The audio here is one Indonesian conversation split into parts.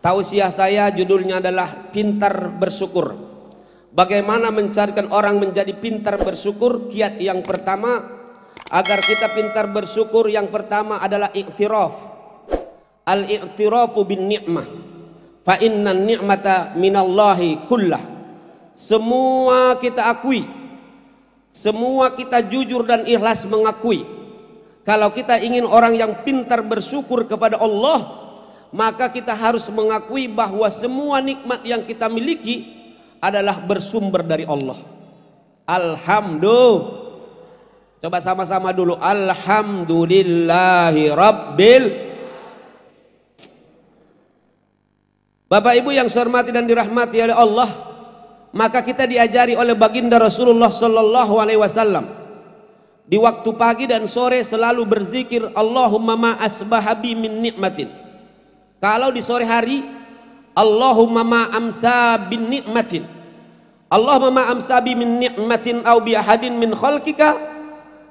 Tausiah saya judulnya adalah pintar bersyukur. Bagaimana mencarikan orang menjadi pintar bersyukur? Kiat yang pertama agar kita pintar bersyukur yang pertama adalah iktiraf. Al-iktirafu bin ni'mah. Fa inna ni'mata minallahi kullah. Semua kita akui. Semua kita jujur dan ikhlas mengakui. Kalau kita ingin orang yang pintar bersyukur kepada Allah, maka kita harus mengakui bahwa semua nikmat yang kita miliki adalah bersumber dari Allah. Alhamdulillah. Coba sama-sama dulu. Alhamdulillahi Rabbil. Bapak Ibu yang saya hormati dan dirahmati oleh Allah, maka kita diajari oleh baginda Rasulullah Sallallahu Alaihi Wasallam di waktu pagi dan sore selalu berzikir Allahumma ma asbahabi min nikmatin kalau di sore hari Allahumma ma amsa bin nikmatin. Allahumma ma amsa bi nikmatin au bi ahadin min khalqika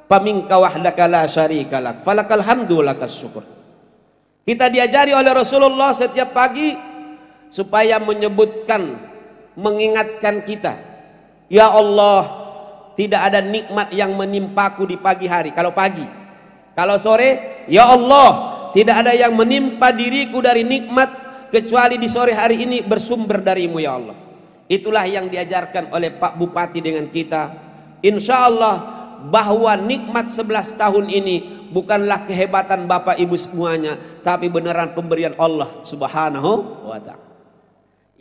paminka wahdaka la syarika lak falakal hamdu lakas syukur. Kita diajari oleh Rasulullah setiap pagi supaya menyebutkan mengingatkan kita ya Allah tidak ada nikmat yang menimpaku di pagi hari kalau pagi kalau sore ya Allah tidak ada yang menimpa diriku dari nikmat kecuali di sore hari ini bersumber darimu ya Allah itulah yang diajarkan oleh Pak Bupati dengan kita insya Allah bahwa nikmat 11 tahun ini bukanlah kehebatan Bapak Ibu semuanya tapi beneran pemberian Allah subhanahu wa ta'ala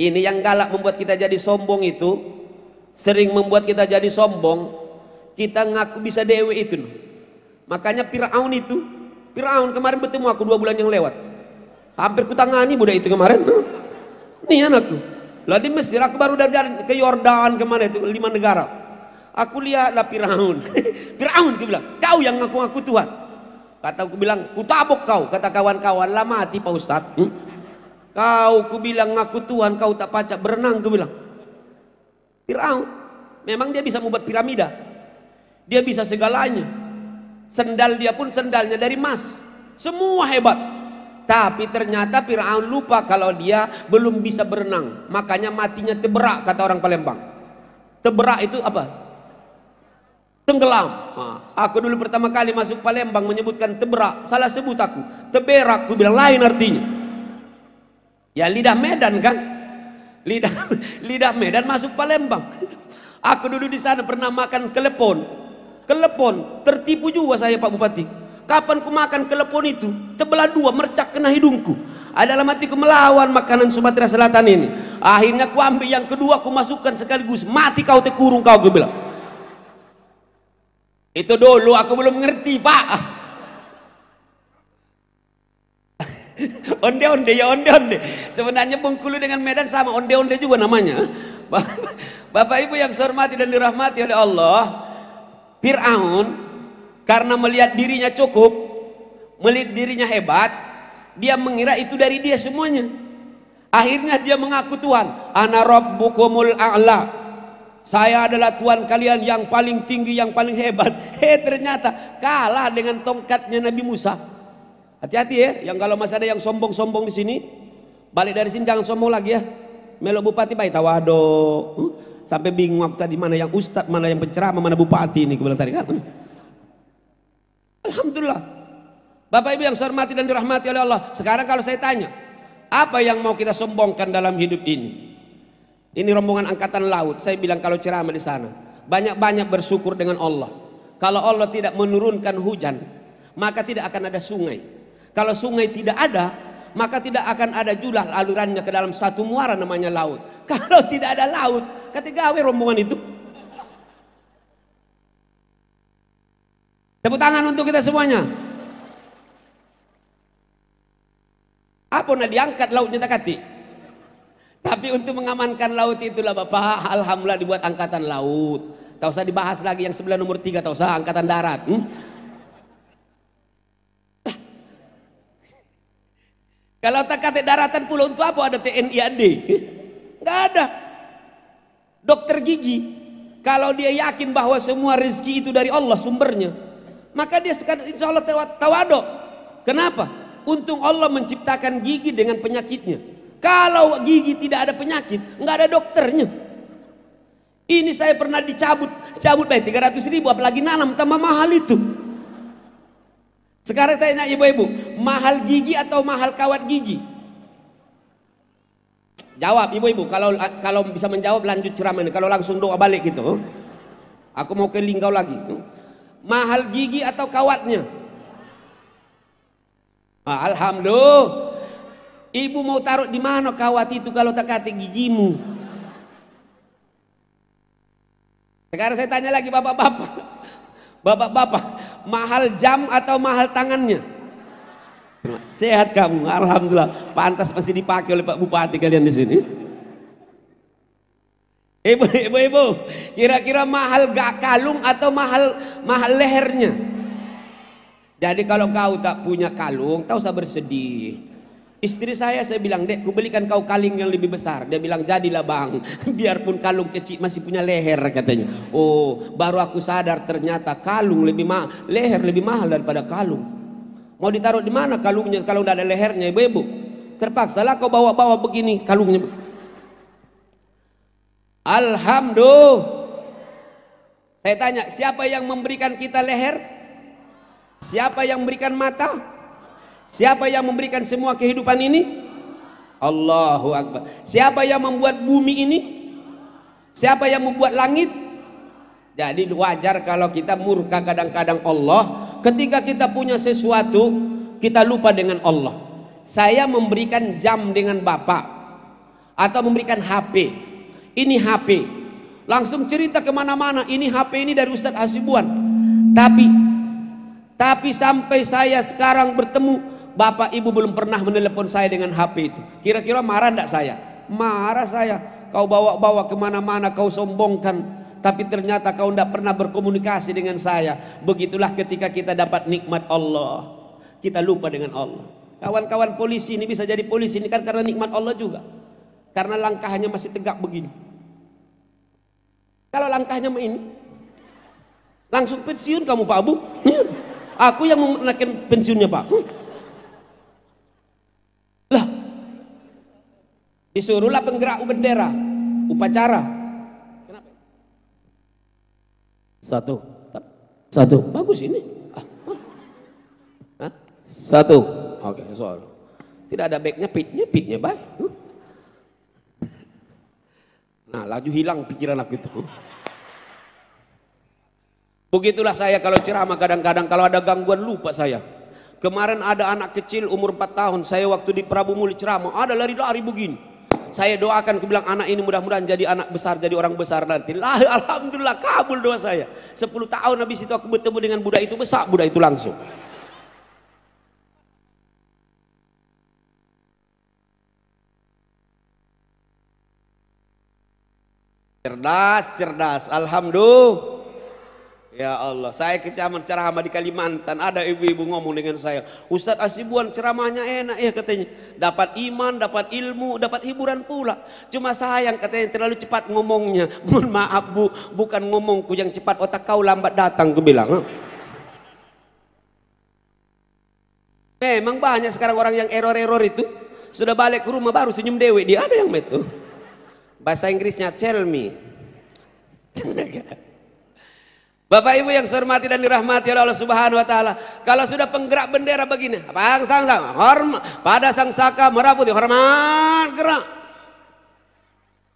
ini yang galak membuat kita jadi sombong itu sering membuat kita jadi sombong kita ngaku bisa dewe itu makanya Fir'aun itu Firaun kemarin bertemu aku dua bulan yang lewat. Hampir kutangani budak itu kemarin. Ini anakku. Lah di Mesir aku baru dari ke Yordan kemana itu lima negara. Aku lihatlah Firaun. Firaun dia bilang, "Kau yang ngaku-ngaku Tuhan." Kata aku bilang, kutabok kau." Kata kawan-kawan, "Lah mati Pak Ustaz." Hmm? Kau ku bilang ngaku Tuhan, kau tak pacak berenang aku bilang. Firaun memang dia bisa membuat piramida. Dia bisa segalanya. Sendal dia pun sendalnya dari emas. Semua hebat. Tapi ternyata Fir'aun lupa kalau dia belum bisa berenang. Makanya matinya teberak kata orang Palembang. Teberak itu apa? Tenggelam. Ah, aku dulu pertama kali masuk Palembang menyebutkan teberak. Salah sebut aku. Teberak. Aku bilang lain artinya. Ya lidah Medan kan? Lidah lidah Medan masuk Palembang. Aku dulu di sana pernah makan kelepon kelepon tertipu juga saya Pak Bupati kapan ku makan kelepon itu tebelah dua mercak kena hidungku adalah matiku melawan makanan Sumatera Selatan ini akhirnya ku ambil yang kedua ku masukkan sekaligus mati kau tekurung kau gue bilang itu dulu aku belum ngerti pak onde onde ya onde onde sebenarnya Bengkulu dengan Medan sama onde onde juga namanya bapak, bapak ibu yang saya hormati dan dirahmati oleh Allah Fir'aun karena melihat dirinya cukup, melihat dirinya hebat, dia mengira itu dari dia semuanya. Akhirnya dia mengaku Tuhan, ana rabbukumul a'la. Saya adalah Tuhan kalian yang paling tinggi, yang paling hebat. Eh ternyata kalah dengan tongkatnya Nabi Musa. Hati-hati ya, yang kalau masih ada yang sombong-sombong di sini, balik dari sini jangan sombong lagi ya. Melo bupati baik tawado. Hmm? sampai bingung aku tadi mana yang ustadz, mana yang penceramah, mana bupati ini, aku tadi kan. Hmm. Alhamdulillah. Bapak Ibu yang saya hormati dan dirahmati oleh Allah, sekarang kalau saya tanya, apa yang mau kita sombongkan dalam hidup ini? Ini rombongan angkatan laut, saya bilang kalau ceramah di sana, banyak-banyak bersyukur dengan Allah. Kalau Allah tidak menurunkan hujan, maka tidak akan ada sungai. Kalau sungai tidak ada, maka tidak akan ada jumlah alurannya ke dalam satu muara namanya laut. Kalau tidak ada laut, kata gawe rombongan itu. Tepuk tangan untuk kita semuanya. Apa nak diangkat lautnya tak kati? Tapi untuk mengamankan laut itulah Bapak, alhamdulillah dibuat angkatan laut. Tak usah dibahas lagi yang sebelah nomor tiga, tak usah angkatan darat. Hmm? Kalau tak kata daratan pulau untuk apa ada TNI AD? Enggak ada. Dokter gigi, kalau dia yakin bahwa semua rezeki itu dari Allah sumbernya, maka dia sekarang insya Allah tawadok. Kenapa? Untung Allah menciptakan gigi dengan penyakitnya. Kalau gigi tidak ada penyakit, nggak ada dokternya. Ini saya pernah dicabut, cabut baik 300 ribu, apalagi nanam tambah mahal itu. Sekarang tanya ibu-ibu, mahal gigi atau mahal kawat gigi? Jawab ibu-ibu, kalau kalau bisa menjawab lanjut ceramah ini. Kalau langsung doa balik gitu. Aku mau ke linggau lagi. Mahal gigi atau kawatnya? Ah, alhamdulillah. Ibu mau taruh di mana kawat itu kalau tak gigimu? Sekarang saya tanya lagi bapak-bapak. Bapak-bapak, mahal jam atau mahal tangannya? Sehat kamu, alhamdulillah. Pantas masih dipakai oleh Pak Bupati kalian di sini. Ibu, ibu, ibu, kira-kira mahal gak kalung atau mahal mahal lehernya? Jadi kalau kau tak punya kalung, kau usah bersedih. Istri saya saya bilang, "Dek, kubelikan kau kalung yang lebih besar." Dia bilang, "Jadilah, Bang. Biarpun kalung kecil masih punya leher," katanya. Oh, baru aku sadar ternyata kalung lebih mahal, leher lebih mahal daripada kalung. Mau ditaruh di mana kalungnya kalau tidak ada lehernya, Ibu? -ibu. lah kau bawa-bawa begini kalungnya. Alhamdulillah. Saya tanya, siapa yang memberikan kita leher? Siapa yang memberikan mata? Siapa yang memberikan semua kehidupan ini? Allahu Akbar. Siapa yang membuat bumi ini? Siapa yang membuat langit? Jadi wajar kalau kita murka kadang-kadang Allah. Ketika kita punya sesuatu, kita lupa dengan Allah. Saya memberikan jam dengan Bapak. Atau memberikan HP. Ini HP. Langsung cerita kemana-mana. Ini HP ini dari Ustadz Hasibuan. Tapi, tapi sampai saya sekarang bertemu Bapak ibu belum pernah menelepon saya dengan HP itu. Kira-kira marah enggak saya? Marah saya. Kau bawa-bawa kemana-mana, kau sombongkan. Tapi ternyata kau tidak pernah berkomunikasi dengan saya. Begitulah ketika kita dapat nikmat Allah. Kita lupa dengan Allah. Kawan-kawan polisi ini bisa jadi polisi ini kan karena nikmat Allah juga. Karena langkahnya masih tegak begini. Kalau langkahnya ini, langsung pensiun kamu Pak Abu. Hmm. Aku yang menaikkan pensiunnya Pak. Hmm. Disuruhlah penggerak bendera, upacara. Kenapa? Satu. Satu. Bagus ini. Ah. Satu. Oke, okay, soal. Tidak ada backnya, pitnya, pitnya baik. Nah, laju hilang pikiran aku itu. Begitulah saya kalau ceramah kadang-kadang kalau ada gangguan lupa saya. Kemarin ada anak kecil umur 4 tahun, saya waktu di Prabu Muli ceramah, ada lari-lari begini. Saya doakan, aku bilang anak ini mudah-mudahan jadi anak besar, jadi orang besar nanti. Lah, Alhamdulillah kabul doa saya. 10 tahun habis itu aku bertemu dengan budak itu besar, budak itu langsung. Cerdas, cerdas. Alhamdulillah. Ya Allah, saya kecaman ceramah di Kalimantan, ada ibu-ibu ngomong dengan saya, Ustadz Asibuan ceramahnya enak ya katanya, dapat iman, dapat ilmu, dapat hiburan pula. Cuma sayang katanya terlalu cepat ngomongnya. Mohon maaf bu, bukan ngomongku yang cepat, otak kau lambat datang, gue bilang. Ah. Memang banyak sekarang orang yang error-error itu, sudah balik ke rumah baru senyum Dewi. dia ada yang itu. Bahasa Inggrisnya tell me. Bapak Ibu yang saya hormati dan dirahmati oleh Allah Subhanahu wa taala. Kalau sudah penggerak bendera begini, apa sang sang hormat pada sang saka merah putih hormat gerak.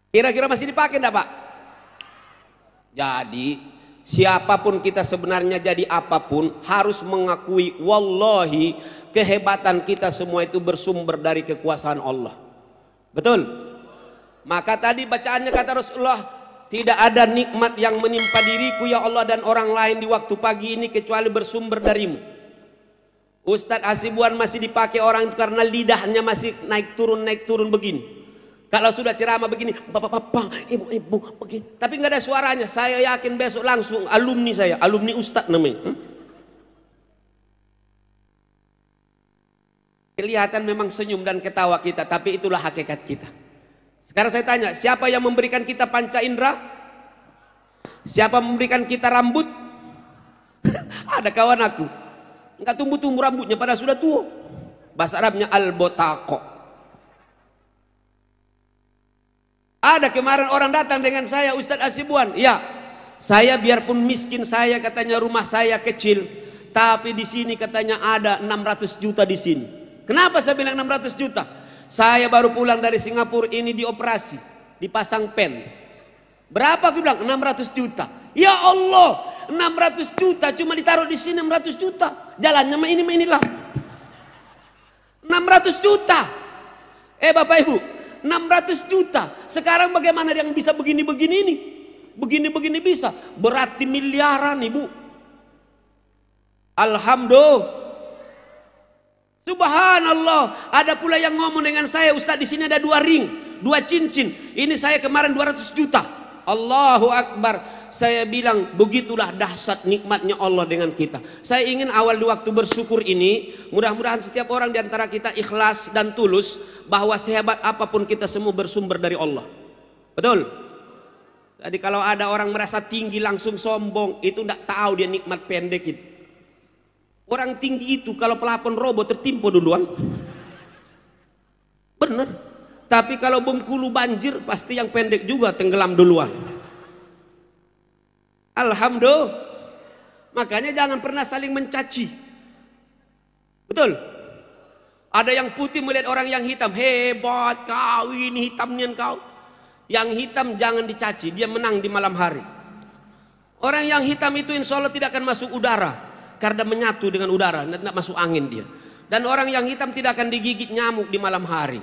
Kira-kira masih dipakai enggak, Pak? Jadi, siapapun kita sebenarnya jadi apapun harus mengakui wallahi kehebatan kita semua itu bersumber dari kekuasaan Allah. Betul? Maka tadi bacaannya kata Rasulullah tidak ada nikmat yang menimpa diriku ya Allah dan orang lain di waktu pagi ini kecuali bersumber darimu. Ustadz Hasibuan masih dipakai orang itu karena lidahnya masih naik turun naik turun begini. Kalau sudah ceramah begini, bapak-bapak, ibu-ibu, begini. Tapi nggak ada suaranya. Saya yakin besok langsung alumni saya, alumni Ustadz namanya. Hmm? Kelihatan memang senyum dan ketawa kita, tapi itulah hakikat kita. Sekarang saya tanya, siapa yang memberikan kita panca indera? Siapa memberikan kita rambut? Ada kawan aku. Enggak tumbuh-tumbuh rambutnya pada sudah tua. Bahasa Arabnya al-botako. Ada kemarin orang datang dengan saya, Ustadz Asibuan. Ya, saya biarpun miskin saya katanya rumah saya kecil, tapi di sini katanya ada 600 juta di sini. Kenapa saya bilang 600 juta? Saya baru pulang dari Singapura ini dioperasi, dipasang pens. Berapa aku bilang? 600 juta. Ya Allah, 600 juta cuma ditaruh di sini 600 juta. Jalannya mah ini mah inilah. 600 juta. Eh Bapak Ibu, 600 juta. Sekarang bagaimana yang bisa begini-begini ini? Begini-begini bisa. Berarti miliaran Ibu. Alhamdulillah. Subhanallah, ada pula yang ngomong dengan saya, Ustaz di sini ada dua ring, dua cincin. Ini saya kemarin 200 juta. Allahu Akbar. Saya bilang begitulah dahsyat nikmatnya Allah dengan kita. Saya ingin awal di waktu bersyukur ini, mudah-mudahan setiap orang di antara kita ikhlas dan tulus bahwa sehebat apapun kita semua bersumber dari Allah. Betul? Jadi kalau ada orang merasa tinggi langsung sombong, itu tidak tahu dia nikmat pendek itu. Orang tinggi itu kalau pelapon robot tertimpa duluan. Bener. Tapi kalau Bengkulu banjir pasti yang pendek juga tenggelam duluan. Alhamdulillah. Makanya jangan pernah saling mencaci. Betul? Ada yang putih melihat orang yang hitam, hebat kau ini hitamnya kau. Yang hitam jangan dicaci, dia menang di malam hari. Orang yang hitam itu insya Allah tidak akan masuk udara, karena menyatu dengan udara, tidak masuk angin dia. Dan orang yang hitam tidak akan digigit nyamuk di malam hari.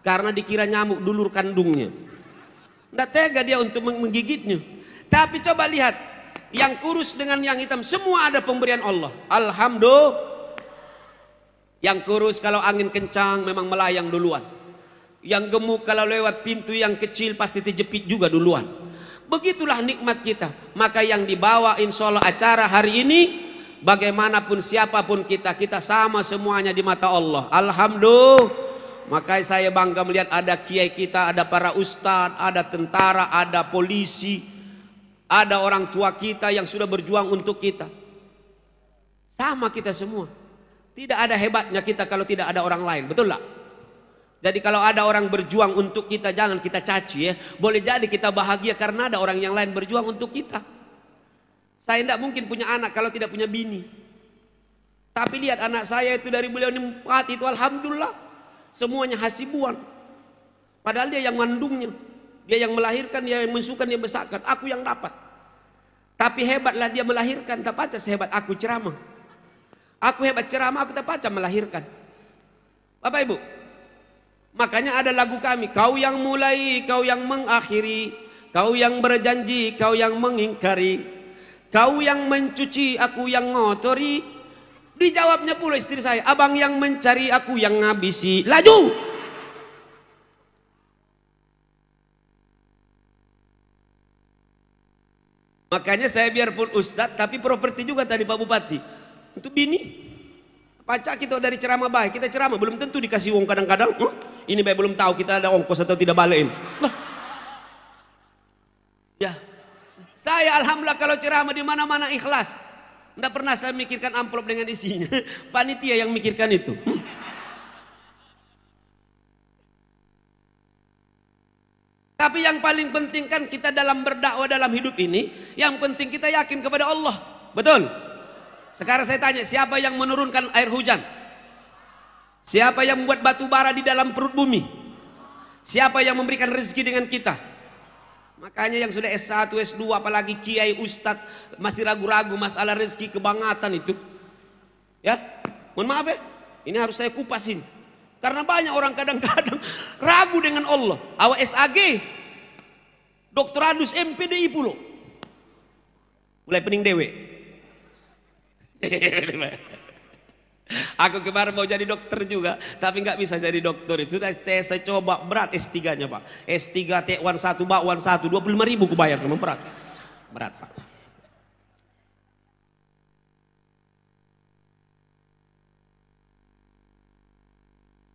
Karena dikira nyamuk dulur kandungnya. Tidak tega dia untuk menggigitnya. Tapi coba lihat, yang kurus dengan yang hitam semua ada pemberian Allah. Alhamdulillah. Yang kurus kalau angin kencang memang melayang duluan. Yang gemuk kalau lewat pintu yang kecil pasti terjepit juga duluan. Begitulah nikmat kita. Maka yang dibawa insya Allah acara hari ini bagaimanapun siapapun kita kita sama semuanya di mata Allah alhamdulillah makanya saya bangga melihat ada kiai kita ada para ustadz ada tentara ada polisi ada orang tua kita yang sudah berjuang untuk kita sama kita semua tidak ada hebatnya kita kalau tidak ada orang lain betul nggak jadi kalau ada orang berjuang untuk kita jangan kita caci ya boleh jadi kita bahagia karena ada orang yang lain berjuang untuk kita saya tidak mungkin punya anak kalau tidak punya bini. Tapi lihat anak saya itu dari beliau ini empat itu alhamdulillah semuanya hasibuan. Padahal dia yang mandungnya, dia yang melahirkan, dia yang mensukan, dia yang besarkan. Aku yang dapat. Tapi hebatlah dia melahirkan, tak pacar sehebat aku ceramah. Aku hebat ceramah, aku tak pacar melahirkan. Bapak Ibu, makanya ada lagu kami, kau yang mulai, kau yang mengakhiri, kau yang berjanji, kau yang mengingkari. Kau yang mencuci, aku yang ngotori. Dijawabnya pula istri saya, abang yang mencari, aku yang ngabisi. Laju! Makanya saya biarpun ustadz, tapi properti juga tadi Pak Bupati. Itu bini. Pacak kita dari ceramah baik, kita ceramah. Belum tentu dikasih uang kadang-kadang. Huh? Ini baik belum tahu kita ada ongkos atau tidak balein. Ya, saya alhamdulillah kalau ceramah di mana-mana ikhlas. Tidak pernah saya mikirkan amplop dengan isinya. Panitia yang mikirkan itu. Hmm. Tapi yang paling penting kan kita dalam berdakwah dalam hidup ini, yang penting kita yakin kepada Allah. Betul? Sekarang saya tanya, siapa yang menurunkan air hujan? Siapa yang membuat batu bara di dalam perut bumi? Siapa yang memberikan rezeki dengan kita? Makanya yang sudah S1, S2, apalagi kiai, ustadz, masih ragu-ragu masalah rezeki kebangatan itu. Ya, mohon maaf ya, ini harus saya kupasin. Karena banyak orang kadang-kadang ragu dengan Allah. Awas SAG, MPD MPDI pulau. Mulai pening dewe. Aku kemarin mau jadi dokter juga, tapi nggak bisa jadi dokter. Itu sudah tes saya coba berat S3-nya, Pak. S3 T1 1 1 25 ribu kubayar, teman berat. Berat, Pak.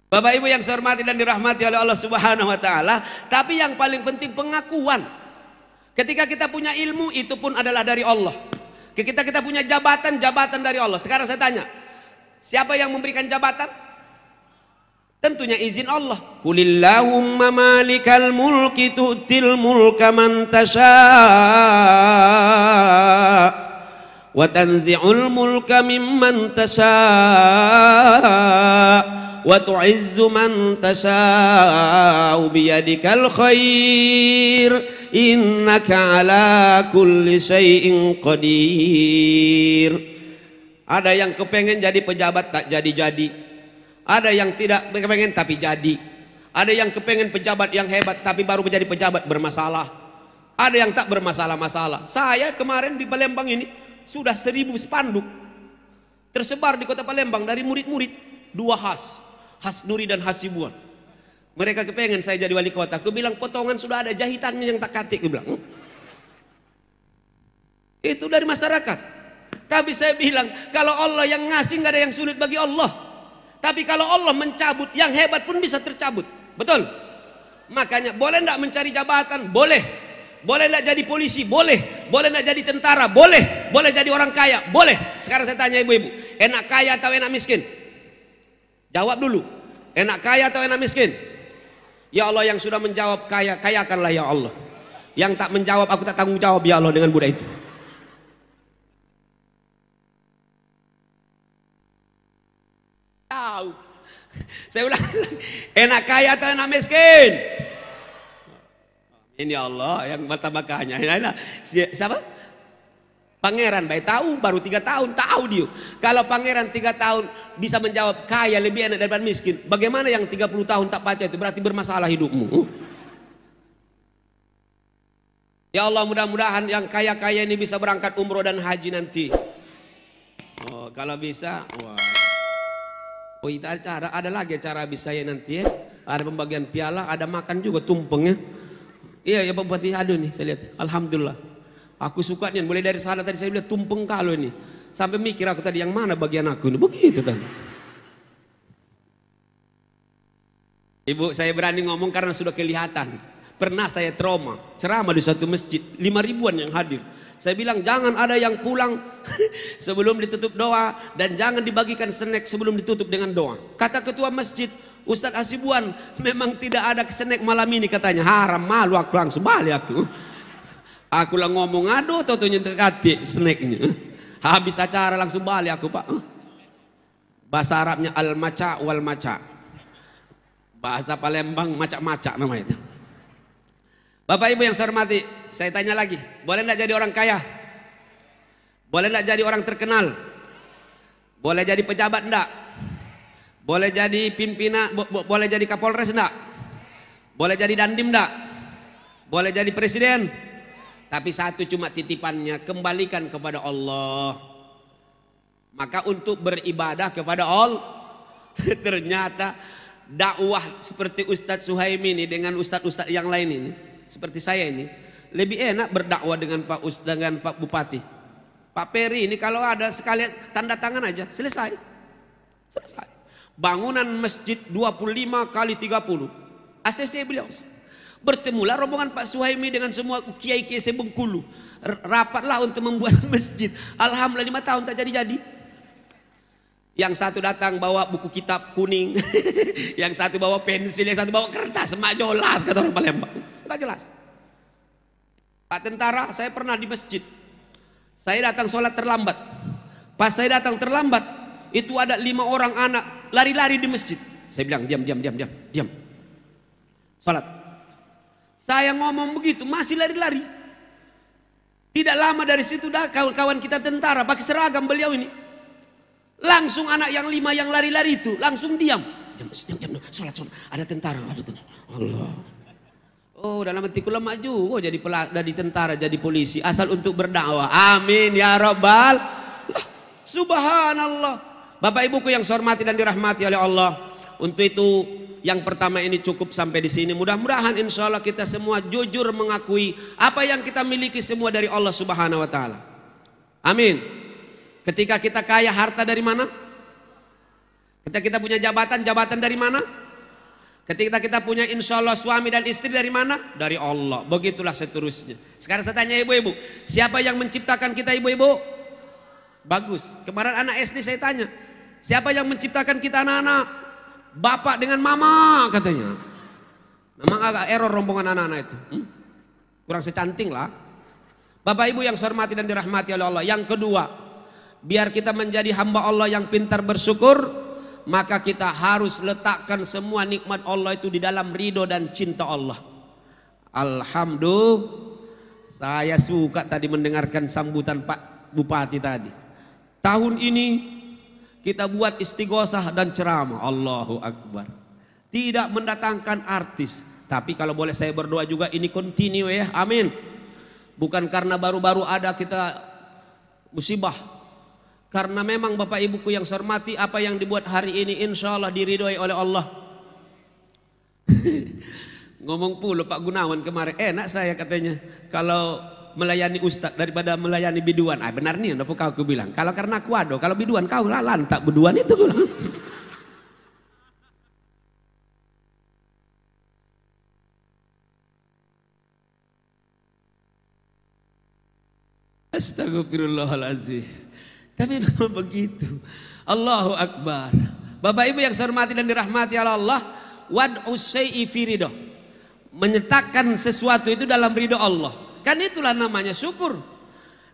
Bapak Ibu yang saya hormati dan dirahmati oleh Allah Subhanahu wa taala, tapi yang paling penting pengakuan. Ketika kita punya ilmu itu pun adalah dari Allah. Ketika kita punya jabatan, jabatan dari Allah. Sekarang saya tanya, Siapa yang memberikan jabatan? Tentunya izin Allah. Kulillahumma malikal mulki tu'til mulka man tasha' wa tanzi'ul mulka mimman tasha' wa tu'izzu man tasha' biyadikal khair innaka ala kulli shay'in qadir. Ada yang kepengen jadi pejabat tak jadi-jadi. Ada yang tidak kepengen tapi jadi. Ada yang kepengen pejabat yang hebat tapi baru menjadi pejabat bermasalah. Ada yang tak bermasalah-masalah. Saya kemarin di Palembang ini sudah seribu spanduk tersebar di kota Palembang dari murid-murid dua khas khas Nuri dan khas Sibuan mereka kepengen saya jadi wali kota aku bilang potongan sudah ada jahitannya yang tak katik aku bilang hmm. itu dari masyarakat tapi saya bilang, kalau Allah yang ngasih nggak ada yang sulit bagi Allah. Tapi kalau Allah mencabut, yang hebat pun bisa tercabut. Betul? Makanya boleh nggak mencari jabatan? Boleh. Boleh nggak jadi polisi? Boleh. Boleh nggak jadi tentara? Boleh. Boleh jadi orang kaya? Boleh. Sekarang saya tanya ibu-ibu, enak kaya atau enak miskin? Jawab dulu. Enak kaya atau enak miskin? Ya Allah yang sudah menjawab kaya, kayakanlah ya Allah. Yang tak menjawab aku tak tanggung jawab ya Allah dengan budak itu. tahu. Saya ulang, enak kaya atau enak miskin? Ini Allah yang mata makanya. ini siapa? Pangeran baik tahu baru tiga tahun tahu dia. Kalau pangeran tiga tahun bisa menjawab kaya lebih enak daripada miskin. Bagaimana yang tiga puluh tahun tak baca itu berarti bermasalah hidupmu. Ya Allah mudah-mudahan yang kaya-kaya ini bisa berangkat umroh dan haji nanti. Oh, kalau bisa, wah. Oh itu iya, cara, ada lagi cara habis saya nanti ya. Ada pembagian piala, ada makan juga tumpeng ya. Iya ya Pak Bupati aduh nih saya lihat. Alhamdulillah. Aku suka nih, mulai dari sana tadi saya lihat tumpeng kalau ini. Sampai mikir aku tadi yang mana bagian aku ini. Begitu kan. Ibu saya berani ngomong karena sudah kelihatan. Pernah saya trauma, ceramah di suatu masjid, lima ribuan yang hadir. Saya bilang jangan ada yang pulang sebelum ditutup doa dan jangan dibagikan snack sebelum ditutup dengan doa. Kata ketua masjid, Ustadz Asibuan memang tidak ada snack malam ini katanya. Haram malu aku langsung balik aku. Aku lah ngomong aduh toto nyentekati snacknya. Habis acara langsung balik aku pak. Bahasa Arabnya al-maca wal-maca. Bahasa Palembang maca-maca namanya itu. Bapak Ibu yang saya hormati, saya tanya lagi, boleh tidak jadi orang kaya? Boleh tidak jadi orang terkenal? Boleh jadi pejabat tidak? Boleh jadi pimpinan, bo bo boleh jadi kapolres tidak? Boleh jadi dandim tidak? Boleh jadi presiden? Tapi satu cuma titipannya, kembalikan kepada Allah. Maka untuk beribadah kepada Allah, ternyata dakwah seperti Ustadz Suhaimi ini dengan Ustadz-Ustadz yang lain ini seperti saya ini lebih enak berdakwah dengan Pak Us dengan Pak Bupati. Pak Peri ini kalau ada sekali tanda tangan aja selesai. Selesai. Bangunan masjid 25 kali 30. ACC beliau. Bertemulah rombongan Pak Suhaimi dengan semua kiai-kiai sebengkulu. Rapatlah untuk membuat masjid. Alhamdulillah lima tahun tak jadi-jadi. Yang satu datang bawa buku kitab kuning, yang satu bawa pensil, yang satu bawa kertas, jolas kata orang Palembang nggak jelas. Pak tentara, saya pernah di masjid. Saya datang sholat terlambat. Pas saya datang terlambat, itu ada lima orang anak lari-lari di masjid. Saya bilang diam, diam, diam, diam, diam. Sholat. Saya ngomong begitu, masih lari-lari. Tidak lama dari situ dah kawan-kawan kita tentara pakai seragam beliau ini. Langsung anak yang lima yang lari-lari itu langsung diam. Jam, jam, jam, sholat, sholat. Ada tentara, ada tentara. Allah. Oh, dalam hatiku lemah juga jadi pelak, jadi tentara, jadi polisi, asal untuk berdakwah. Amin ya robbal. Lah, subhanallah. Bapak Ibuku yang saya hormati dan dirahmati oleh Allah. Untuk itu yang pertama ini cukup sampai di sini. Mudah-mudahan insya Allah kita semua jujur mengakui apa yang kita miliki semua dari Allah Subhanahu Wa Taala. Amin. Ketika kita kaya harta dari mana? Ketika kita punya jabatan, jabatan dari mana? Ketika kita punya insya Allah suami dan istri dari mana? Dari Allah. Begitulah seterusnya. Sekarang saya tanya ibu-ibu, siapa yang menciptakan kita ibu-ibu? Bagus. Kemarin anak SD saya tanya, siapa yang menciptakan kita anak-anak? Bapak dengan mama katanya. Memang agak error rombongan anak-anak itu. Hmm? Kurang secanting lah. Bapak ibu yang hormati dan dirahmati oleh Allah. Yang kedua, biar kita menjadi hamba Allah yang pintar bersyukur, maka kita harus letakkan semua nikmat Allah itu di dalam ridho dan cinta Allah. Alhamdulillah. Saya suka tadi mendengarkan sambutan Pak Bupati tadi. Tahun ini kita buat istighosah dan ceramah. Allahu Akbar. Tidak mendatangkan artis. Tapi kalau boleh saya berdoa juga ini continue ya. Amin. Bukan karena baru-baru ada kita musibah karena memang Bapak Ibuku yang sermati apa yang dibuat hari ini insya Allah diridhoi oleh Allah. Ngomong pula Pak Gunawan kemarin, enak saya katanya kalau melayani Ustaz daripada melayani biduan. Ah benar nih, Apa kau bilang. Kalau karena kuado, kalau biduan kau lah lantak biduan itu bilang. Astagfirullahaladzim. Tapi memang begitu. Allahu Akbar. Bapak Ibu yang saya hormati dan dirahmati Allah, wad usai fi ridho. Menyertakan sesuatu itu dalam ridho Allah. Kan itulah namanya syukur.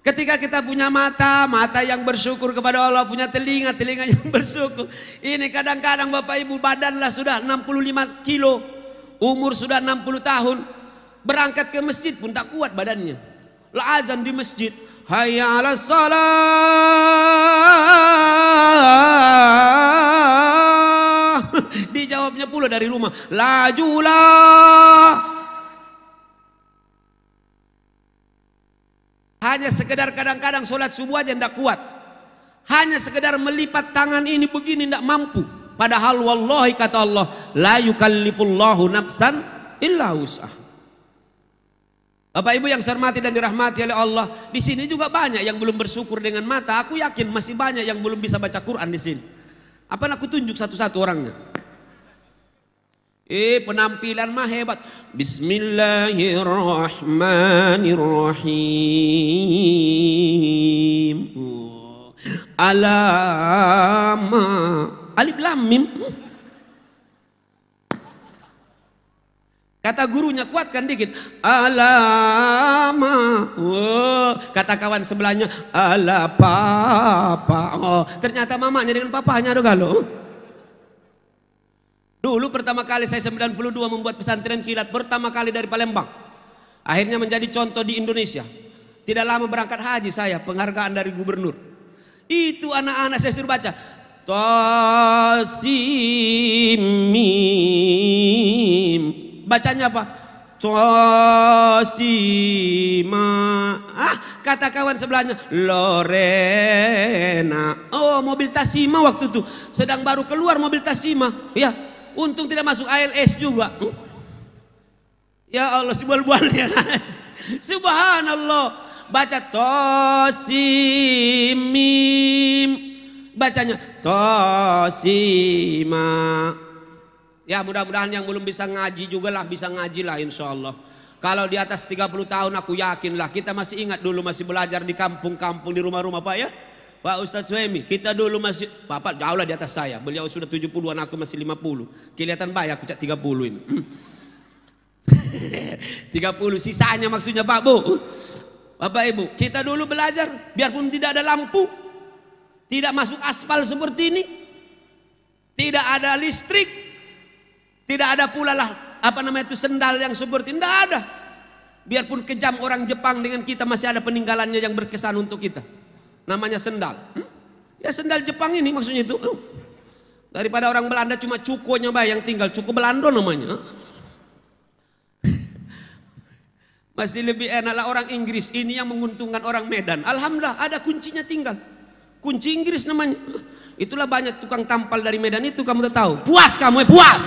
Ketika kita punya mata, mata yang bersyukur kepada Allah, punya telinga, telinga yang bersyukur. Ini kadang-kadang Bapak Ibu badanlah sudah 65 kilo, umur sudah 60 tahun, berangkat ke masjid pun tak kuat badannya. La azan di masjid, Hayya salah. Dijawabnya pula dari rumah, lajulah. Hanya sekedar kadang-kadang sholat subuh aja ndak kuat. Hanya sekedar melipat tangan ini begini ndak mampu. Padahal wallahi kata Allah, la yukallifullahu nafsan illa usah Bapak Ibu yang saya dan dirahmati oleh Allah, di sini juga banyak yang belum bersyukur dengan mata. Aku yakin masih banyak yang belum bisa baca Quran di sini. Apa aku tunjuk satu-satu orangnya? Eh, penampilan mah hebat. Bismillahirrahmanirrahim. Oh. Alama. Alif lam mim. Kata gurunya kuatkan dikit. Alama. Oh. Kata kawan sebelahnya ala papa. Oh, ternyata mamanya dengan papanya ada galau. Dulu pertama kali saya 92 membuat pesantren kilat pertama kali dari Palembang. Akhirnya menjadi contoh di Indonesia. Tidak lama berangkat haji saya penghargaan dari gubernur. Itu anak-anak saya suruh baca. Tasimim Bacanya apa? Tosima. Ah, kata kawan sebelahnya, Lorena. Oh, mobil Tasima waktu itu. Sedang baru keluar mobil Tasima. Ya, untung tidak masuk ALS juga. Hmm? Ya Allah, sebuah ya. Subhanallah. Baca tosimim. Bacanya tosimah. Ya mudah-mudahan yang belum bisa ngaji juga lah bisa ngaji lah insya Allah. Kalau di atas 30 tahun aku yakin lah kita masih ingat dulu masih belajar di kampung-kampung di rumah-rumah Pak ya. Pak Ustadz Suemi, kita dulu masih Bapak jauh lah di atas saya. Beliau sudah 70 an aku masih 50. Kelihatan banyak aku cak 30 ini. 30 sisanya maksudnya Pak Bu. Bapak Ibu, kita dulu belajar biarpun tidak ada lampu. Tidak masuk aspal seperti ini. Tidak ada listrik, tidak ada pula lah apa namanya itu sendal yang seperti tidak ada. Biarpun kejam orang Jepang dengan kita masih ada peninggalannya yang berkesan untuk kita. Namanya sendal. Hmm? Ya sendal Jepang ini maksudnya itu. Oh. Daripada orang Belanda cuma cukonya bayang yang tinggal cukup Belanda namanya. Hmm? Masih lebih enaklah orang Inggris ini yang menguntungkan orang Medan. Alhamdulillah ada kuncinya tinggal. Kunci Inggris namanya. Hmm? Itulah banyak tukang tampal dari Medan itu kamu tahu. Puas kamu ya, puas.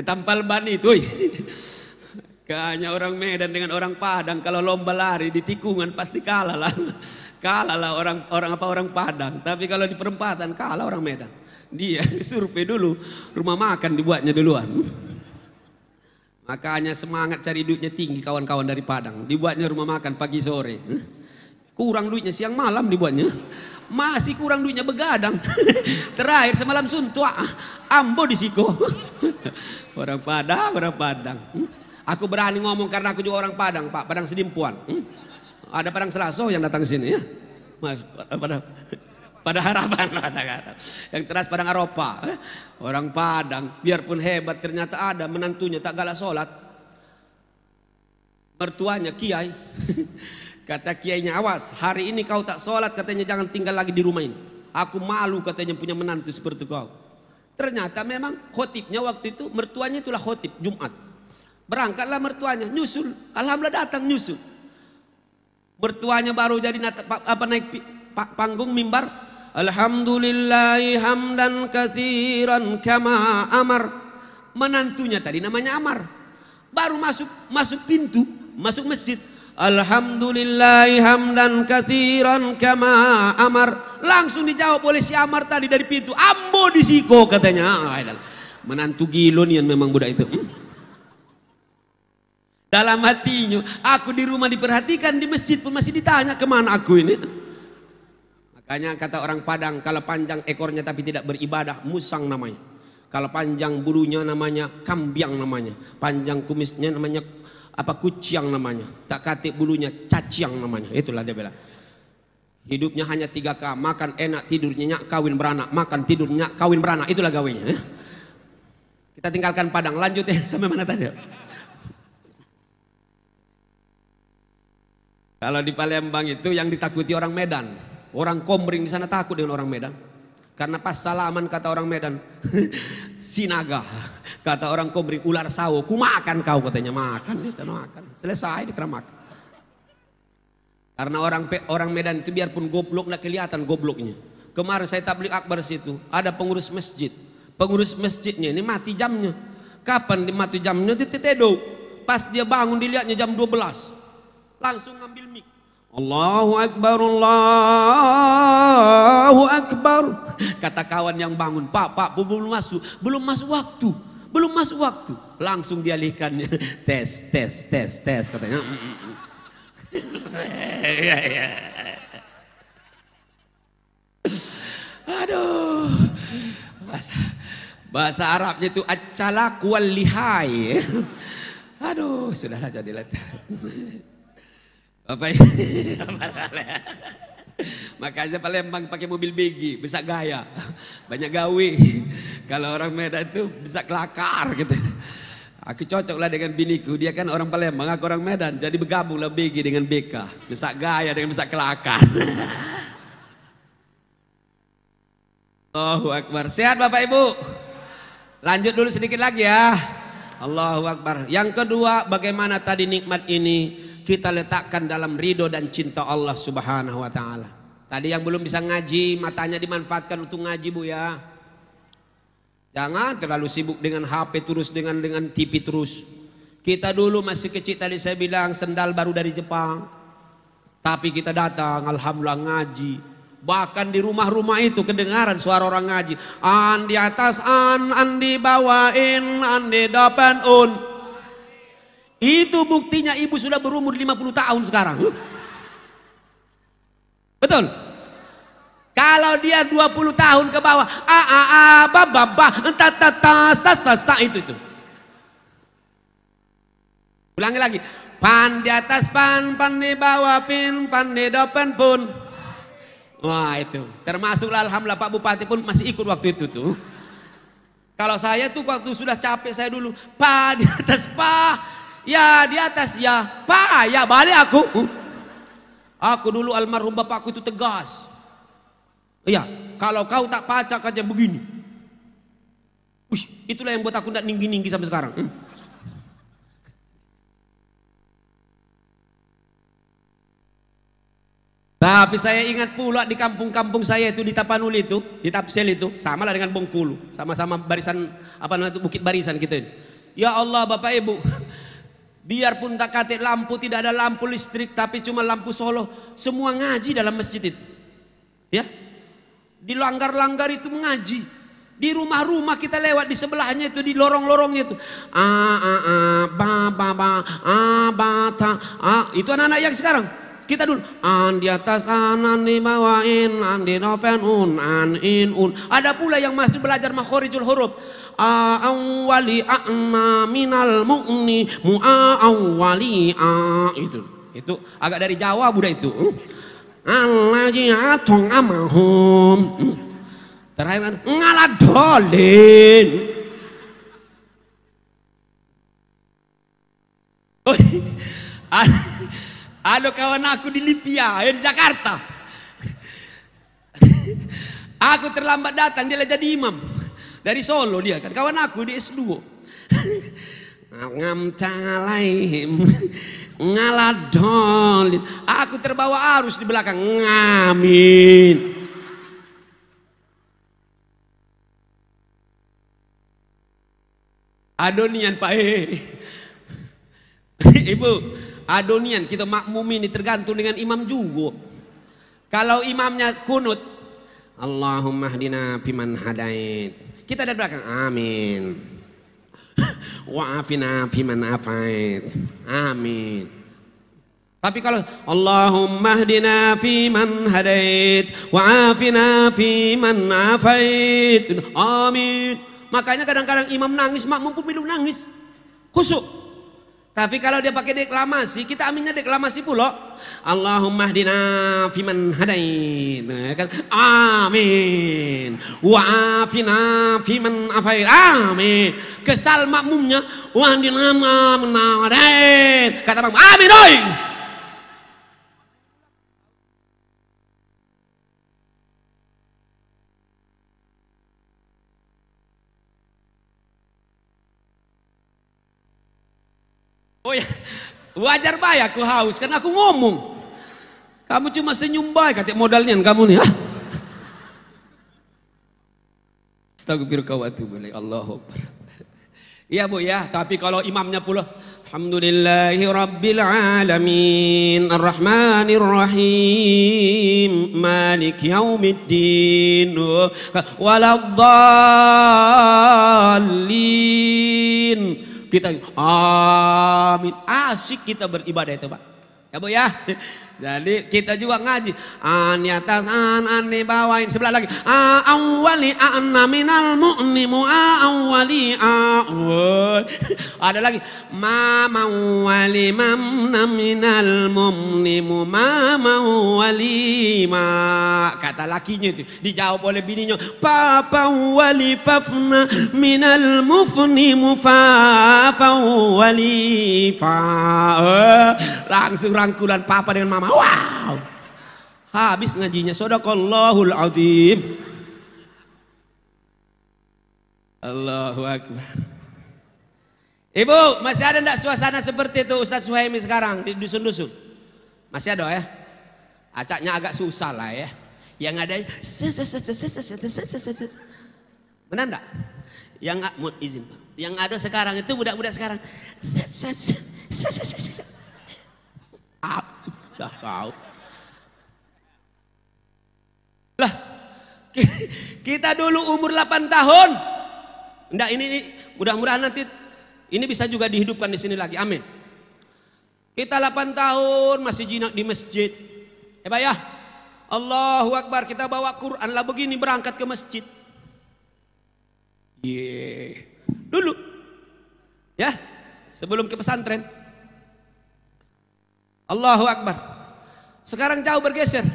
Ketampal ban itu. Kayaknya orang Medan dengan orang Padang kalau lomba lari di tikungan pasti kalah lah. Kalah lah orang orang apa orang Padang. Tapi kalau di perempatan kalah orang Medan. Dia survei dulu rumah makan dibuatnya duluan. Makanya semangat cari duitnya tinggi kawan-kawan dari Padang. Dibuatnya rumah makan pagi sore. Kurang duitnya siang malam dibuatnya masih kurang duitnya begadang. Terakhir semalam suntua, ambo di disiko. orang Padang, orang Padang. Aku berani ngomong karena aku juga orang Padang, Pak, Padang Sedimpuan. Ada Padang Selaso yang datang sini ya. Mas, pada pada harapan, pada harapan. Yang teras Padang Eropa. Eh. Orang Padang, biarpun hebat ternyata ada menantunya tak galak sholat. Mertuanya kiai. Kata kiainya awas, hari ini kau tak sholat katanya jangan tinggal lagi di rumah ini. Aku malu katanya punya menantu seperti kau. Ternyata memang khotibnya waktu itu mertuanya itulah khotib Jumat. Berangkatlah mertuanya nyusul, alhamdulillah datang nyusul. Mertuanya baru jadi apa naik panggung mimbar. Alhamdulillahi hamdan kasiran kama amar. Menantunya tadi namanya Amar. Baru masuk masuk pintu, masuk masjid Alhamdulillahi hamdan kathiran kama amar. Langsung dijawab oleh si Amar tadi dari pintu. Ambo disiko katanya. Ah, Menantu gilon yang memang budak itu. Hmm. Dalam hatinya, aku di rumah diperhatikan, di masjid pun masih ditanya kemana aku ini. Makanya kata orang Padang, kalau panjang ekornya tapi tidak beribadah, musang namanya. Kalau panjang bulunya namanya, kambiang namanya. Panjang kumisnya namanya apa kuciang namanya tak katik bulunya caciang namanya itulah dia bilang hidupnya hanya tiga k makan enak tidur nyenyak kawin beranak makan tidur nyenyak kawin beranak itulah gawainya ya. kita tinggalkan Padang lanjut ya sampai mana tadi kalau di Palembang itu yang ditakuti orang Medan orang Komering di sana takut dengan orang Medan karena pas salaman kata orang Medan sinaga Kata orang kau beri ular sawo, ku makan kau katanya makan, kita makan. Selesai dikira makan. Karena orang orang Medan itu biarpun goblok nak kelihatan gobloknya. Kemarin saya tablik akbar situ, ada pengurus masjid. Pengurus masjidnya ini mati jamnya. Kapan dia mati jamnya? Di tetedo. Pas dia bangun dilihatnya jam 12. Langsung ngambil mic. Allahu Akbar, Allahu Akbar. Kata kawan yang bangun, Pak, Pak, belum masuk, belum masuk waktu. Belum masuk waktu. Langsung dialihkan tes, tes, tes, tes katanya. Mm, mm, mm. Aduh. Bahasa, bahasa Arabnya itu acala kualihai lihai. Aduh, sudah jadi letak. Bapak, Makanya Palembang pakai mobil begi, bisa gaya, banyak gawe. Kalau orang Medan itu bisa kelakar gitu. Aku cocoklah dengan biniku, dia kan orang Palembang, aku orang Medan. Jadi bergabunglah begi dengan BK, bisa gaya dengan bisa kelakar. Allahu Akbar. Sehat Bapak Ibu? Lanjut dulu sedikit lagi ya. Allahu Akbar. Yang kedua, bagaimana tadi nikmat ini? kita letakkan dalam ridho dan cinta Allah Subhanahu wa taala. Tadi yang belum bisa ngaji, matanya dimanfaatkan untuk ngaji, Bu ya. Jangan terlalu sibuk dengan HP terus dengan dengan TV terus. Kita dulu masih kecil tadi saya bilang sendal baru dari Jepang. Tapi kita datang alhamdulillah ngaji. Bahkan di rumah-rumah itu kedengaran suara orang ngaji. An di atas an, an di bawain, an di depan un. Itu buktinya ibu sudah berumur 50 tahun sekarang. Betul? Kalau dia 20 tahun ke bawah, a a a ba ba ba ta ta ta sa sa sa itu itu. Ulangi lagi. Pan di atas pan, pan di bawah pin, pan di depan pun. Wah itu, termasuk alhamdulillah Pak Bupati pun masih ikut waktu itu tuh. Kalau saya tuh waktu sudah capek saya dulu, pan di atas pan, Ya di atas ya. Pak ya balik aku. Aku dulu almarhum bapakku itu tegas. Iya, kalau kau tak pacak aja begini. Ush, itulah yang buat aku tidak ninggi-ninggi sampai sekarang. Hmm. Tapi saya ingat pula di kampung-kampung saya itu di Tapanuli itu, di Tapsel itu, sama lah dengan Bengkulu, sama-sama barisan apa namanya itu Bukit Barisan gitu. Ya Allah Bapak Ibu, Biarpun tak kate lampu, tidak ada lampu listrik, tapi cuma lampu solo. Semua ngaji dalam masjid itu. Ya, di langgar-langgar itu mengaji. Di rumah-rumah kita lewat di sebelahnya itu di lorong-lorongnya itu. Ah, ah, ah, ba ba ba ah, ba ta ah. itu anak-anak yang sekarang. Kita dulu an di atas anan di bawain an di noven un an in un. Ada pula yang masih belajar makhorijul huruf mu'a akma a'ma minal mu'ni mu'a awwali a itu itu agak dari Jawa budak itu hmm. Allah atong amahum hmm. terakhir kan, ngaladolin ada anu kawan aku di Libya ya di Jakarta aku terlambat datang dia jadi imam dari Solo dia kan, kawan aku di S2. ngaladol ngaladolin. Aku terbawa arus di belakang. Ngamin. Adonian Pak E. Ibu, Adonian kita makmum ini tergantung dengan imam juga. Kalau imamnya kunut, Allahumma hadina piman hadait kita dari belakang. Amin. Wa'afina fiman afait. Amin. Tapi kalau Allahumma hdina man hadait wa'afina man afait. Amin. Makanya kadang-kadang imam nangis, makmum pun milu nangis. Kusuk. Tapi kalau dia pakai deklamasi, kita aminnya deklamasi pula. Allahumma hdina fiman hadain. Nah, kan? Amin. Wa afina fiman afair. Amin. Kesal makmumnya. Wa hdina man Kata makmum, amin oi. Oh ya, wajar baik ya, aku haus karena aku ngomong. Kamu cuma senyum baik katik modalnya kamu nih. Ah. Astagfirullahaladzim. Allahu Akbar. Iya bu ya, tapi kalau imamnya pula Alhamdulillahi Rabbil Alamin Ar-Rahmanir Rahim Malik Yaumiddin Waladhalin kita amin asik kita beribadah itu pak ya bu ya jadi kita juga ngaji an atas an an bawain sebelah lagi a awali anna minal mu'ni a awali a Ada lagi ma mawali mamna minal mu'ni ma mawali ma kata lakinya itu dijawab oleh bininya papa wali fafna minal mufni fa wali fa eh, langsung rangkulan papa dengan mama Wow. Habis ngajinya sadaqallahul azim. Allahu akbar. Ibu, masih ada enggak suasana seperti itu Ustadz Suhaimi sekarang di dusun-dusun? Masih ada ya? Acaknya agak susah lah ya. Yang ada Benar enggak? Yang enggak izin, Yang ada sekarang itu budak-budak sekarang dah kau. Lah, kita dulu umur 8 tahun. Enggak ini, mudah-mudahan nanti ini bisa juga dihidupkan di sini lagi. Amin. Kita 8 tahun masih jinak di masjid. Ya, Pak ya. Allahu Akbar, kita bawa Quran lah begini berangkat ke masjid. Ye. Yeah. Dulu. Ya, sebelum ke pesantren. Allahu Akbar. Sekarang jauh bergeser.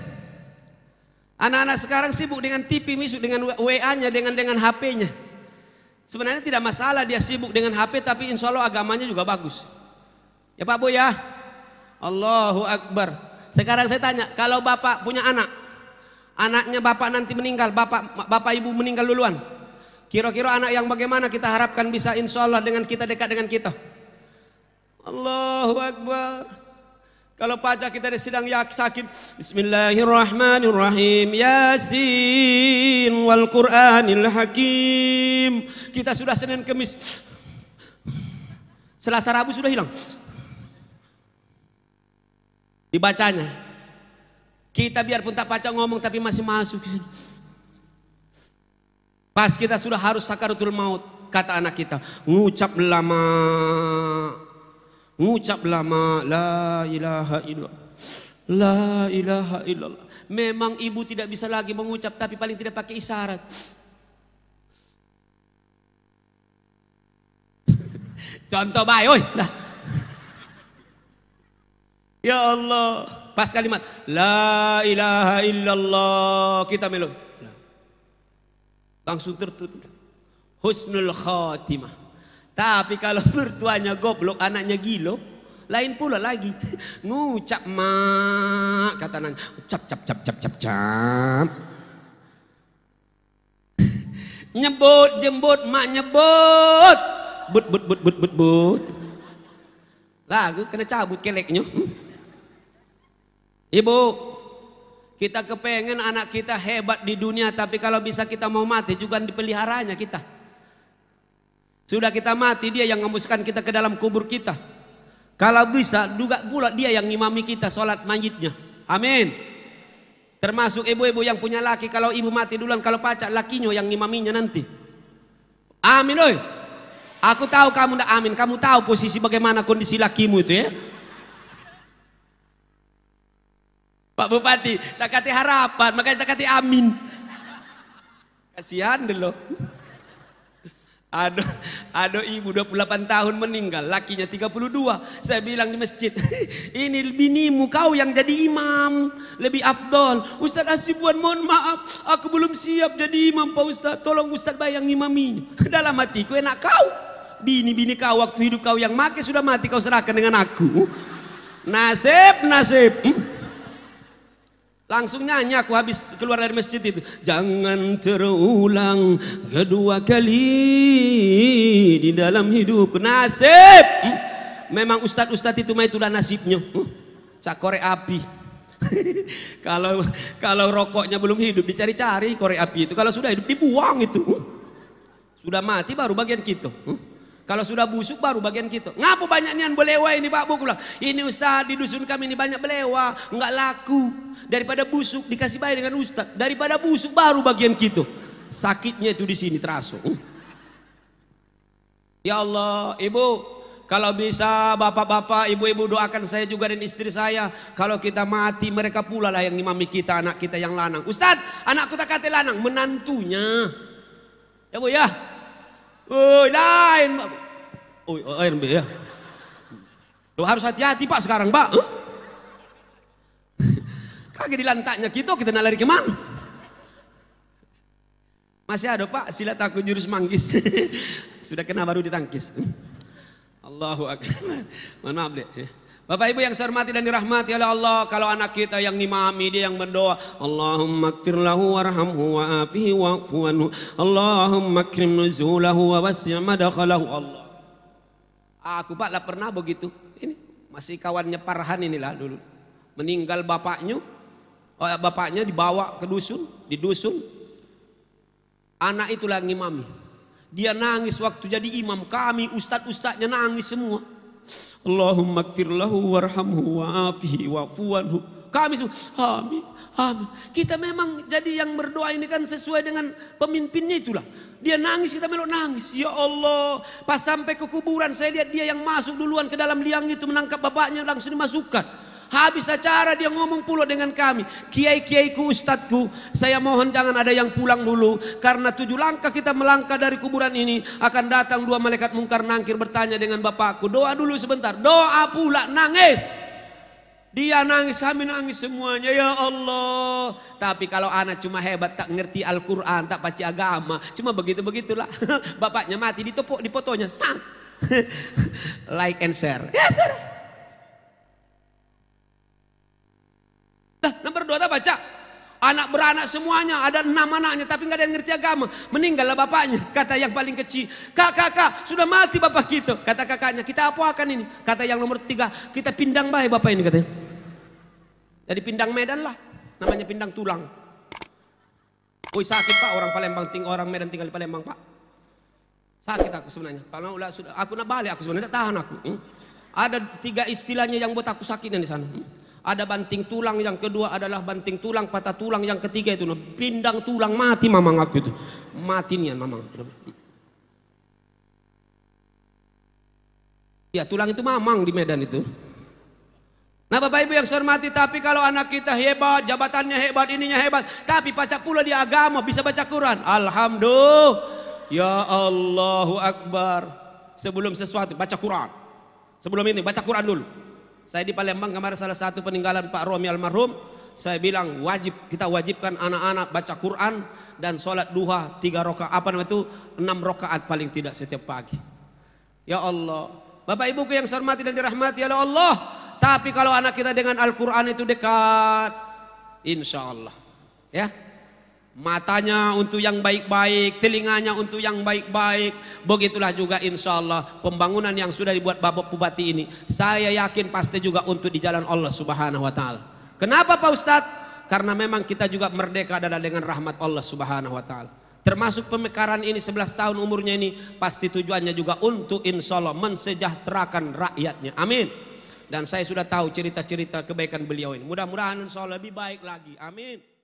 Anak-anak sekarang sibuk dengan TV, misuk dengan WA-nya, dengan dengan HP-nya. Sebenarnya tidak masalah dia sibuk dengan HP, tapi insya Allah agamanya juga bagus. Ya Pak Bu ya, Allahu Akbar. Sekarang saya tanya, kalau Bapak punya anak, anaknya Bapak nanti meninggal, Bapak Bapak Ibu meninggal duluan. Kira-kira anak yang bagaimana kita harapkan bisa insya Allah dengan kita dekat dengan kita. Allahu Akbar. Kalau pajak kita di sidang ya sakit. Bismillahirrahmanirrahim. Yasin wal Qur'anil Hakim. Kita sudah Senin Kamis, Selasa Rabu sudah hilang. Dibacanya. Kita biarpun tak pajak ngomong tapi masih masuk. Pas kita sudah harus sakaratul maut. Kata anak kita. Ngucap lama Ngucap lama la ilaha illallah. La ilaha illallah. Memang ibu tidak bisa lagi mengucap tapi paling tidak pakai isyarat. Contoh baik, oi. Nah. Ya Allah. Pas kalimat la ilaha illallah kita melu. Langsung tertutup. Husnul khatimah. Tapi kalau mertuanya goblok, anaknya gilo, lain pula lagi. Ngucap mak, kata nang, cap cap, cap, cap, cap, cap. nyebut, jembut, mak nyebut. But, but, but, but, but, but. Lagu kena cabut keleknya. Hmm? Ibu, kita kepengen anak kita hebat di dunia, tapi kalau bisa kita mau mati juga dipeliharanya kita. Sudah kita mati, dia yang ngembuskan kita ke dalam kubur kita. Kalau bisa, juga pula dia yang imami kita sholat mayitnya. Amin. Termasuk ibu-ibu yang punya laki, kalau ibu mati duluan, kalau pacar lakinya yang imaminya nanti. Amin oi. Aku tahu kamu ndak amin, kamu tahu posisi bagaimana kondisi lakimu itu ya. Pak Bupati, tak kati harapan, makanya tak kati amin. Kasihan deh loh. Ada ada ibu 28 tahun meninggal, lakinya 32. Saya bilang di masjid, ini binimu kau yang jadi imam, lebih afdol. Ustaz Asibuan mohon maaf, aku belum siap jadi imam Pak Ustaz. Tolong Ustaz bayang imaminya. Dalam hatiku enak kau. Bini-bini kau waktu hidup kau yang maki sudah mati kau serahkan dengan aku. Nasib, nasib. Hmm? Langsung nyanyi aku habis keluar dari masjid itu. Jangan terulang kedua kali di dalam hidup. Nasib. Hmm? Memang ustadz-ustadz itu mah itulah nasibnya. Hmm? Cak korek api. kalau kalau rokoknya belum hidup dicari-cari Kore api itu. Kalau sudah hidup dibuang itu. Hmm? Sudah mati baru bagian kita. Gitu. Kalau sudah busuk baru bagian kita. Ngapu banyak nian belewa ini Pak Bu? lah. ini Ustaz di dusun kami ini banyak belewa, enggak laku. Daripada busuk dikasih bayar dengan Ustaz. Daripada busuk baru bagian kita. Sakitnya itu di sini terasa. Hmm. Ya Allah, Ibu, kalau bisa bapak-bapak, ibu-ibu doakan saya juga dan istri saya. Kalau kita mati mereka pula lah yang imami kita, anak kita yang lanang. Ustaz, anakku tak kata lanang, menantunya. Ya bu ya, Woi, lain. Oh, air mbak ya. Lu harus hati-hati pak sekarang pak. Huh? Kaget dilantaknya gitu, kita nak lari kemana? Masih ada pak, sila takut jurus manggis. Sudah kena baru ditangkis. Allahu Akbar. Mohon maaf deh. Bapak Ibu yang saya hormati dan dirahmati oleh Allah, kalau anak kita yang nimami dia yang berdoa, Allahumma kfir lahu warhamhu wa afihi wa Allahumma krim nuzulahu wa wasi' madakhalahu Allah. Aku Pak lah pernah begitu. Ini masih kawannya Parhan inilah dulu. Meninggal bapaknya, oh, eh, bapaknya dibawa ke dusun, di dusun. Anak itulah ngimami. Dia nangis waktu jadi imam. Kami ustad-ustadnya nangis semua. Allahumma kfir lahu warhamhu wa'afihi wafuanhu Kami semua, amin, amin. Kita memang jadi yang berdoa ini kan sesuai dengan pemimpinnya itulah. Dia nangis, kita melok nangis. Ya Allah, pas sampai ke kuburan saya lihat dia yang masuk duluan ke dalam liang itu menangkap bapaknya langsung dimasukkan. Habis acara dia ngomong pula dengan kami. Kiai-kiaiku, ustadku, saya mohon jangan ada yang pulang dulu. Karena tujuh langkah kita melangkah dari kuburan ini. Akan datang dua malaikat mungkar nangkir bertanya dengan bapakku. Doa dulu sebentar. Doa pula nangis. Dia nangis, kami nangis semuanya. Ya Allah. Tapi kalau anak cuma hebat, tak ngerti Al-Quran, tak paci agama. Cuma begitu-begitulah. Bapaknya mati, ditepuk di fotonya. Sang. like and share. Ya, yes, Dah nomor dua dah baca. Anak beranak semuanya ada enam anaknya tapi nggak ada yang ngerti agama. Meninggallah bapaknya. Kata yang paling kecil, kak kakak sudah mati bapak kita. Kata kakaknya kita apa akan ini? Kata yang nomor tiga kita pindang baik bapak ini katanya. Jadi pindang Medan lah. Namanya pindang tulang. Woi sakit pak orang Palembang ting orang Medan tinggal di Palembang pak. Sakit aku sebenarnya. Kalau udah sudah aku nak balik aku sebenarnya tahan aku. Hmm. Ada tiga istilahnya yang buat aku sakit di sana. Hmm ada banting tulang yang kedua adalah banting tulang patah tulang yang ketiga itu pindang tulang mati mamang aku itu mati nian mamang ya tulang itu mamang di Medan itu Nah Bapak Ibu yang saya hormati tapi kalau anak kita hebat, jabatannya hebat, ininya hebat tapi pacak pula di agama, bisa baca Quran Alhamdulillah Ya Allahu Akbar sebelum sesuatu baca Quran sebelum ini baca Quran dulu saya di Palembang kemarin salah satu peninggalan Pak Romi almarhum, saya bilang wajib kita wajibkan anak-anak baca Quran dan sholat duha tiga roka apa namanya itu enam rokaat paling tidak setiap pagi. Ya Allah, Bapak Ibuku yang saya hormati dan dirahmati ya Allah. Tapi kalau anak kita dengan Al-Quran itu dekat, insya Allah, ya. Matanya untuk yang baik-baik, telinganya untuk yang baik-baik. Begitulah juga insya Allah pembangunan yang sudah dibuat Bapak Bupati ini. Saya yakin pasti juga untuk di jalan Allah subhanahu wa ta'ala. Kenapa Pak Ustadz? Karena memang kita juga merdeka adalah dengan rahmat Allah subhanahu wa ta'ala. Termasuk pemekaran ini 11 tahun umurnya ini pasti tujuannya juga untuk insya Allah mensejahterakan rakyatnya. Amin. Dan saya sudah tahu cerita-cerita kebaikan beliau ini. Mudah-mudahan insya Allah lebih baik lagi. Amin.